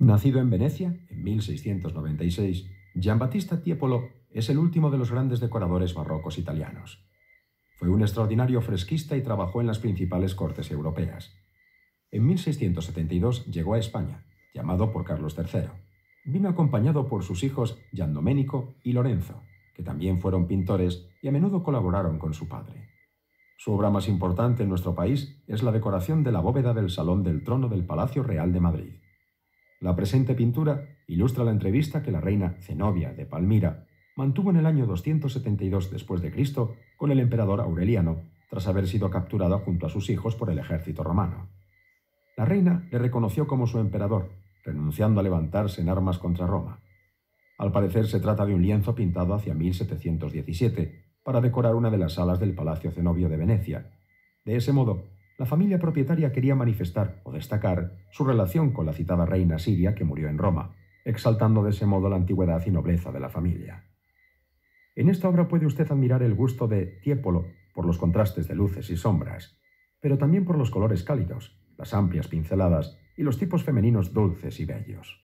Nacido en Venecia en 1696, Giambattista Tiepolo es el último de los grandes decoradores barrocos italianos. Fue un extraordinario fresquista y trabajó en las principales cortes europeas. En 1672 llegó a España, llamado por Carlos III. Vino acompañado por sus hijos Gian Domenico y Lorenzo, que también fueron pintores y a menudo colaboraron con su padre. Su obra más importante en nuestro país es la decoración de la bóveda del Salón del Trono del Palacio Real de Madrid. La presente pintura ilustra la entrevista que la reina Zenobia de Palmira mantuvo en el año 272 después con el emperador Aureliano, tras haber sido capturada junto a sus hijos por el ejército romano. La reina le reconoció como su emperador, renunciando a levantarse en armas contra Roma. Al parecer se trata de un lienzo pintado hacia 1717 para decorar una de las salas del Palacio Zenobio de Venecia. De ese modo, la familia propietaria quería manifestar o destacar su relación con la citada reina siria que murió en Roma, exaltando de ese modo la antigüedad y nobleza de la familia. En esta obra puede usted admirar el gusto de Tiepolo por los contrastes de luces y sombras, pero también por los colores cálidos, las amplias pinceladas y los tipos femeninos dulces y bellos.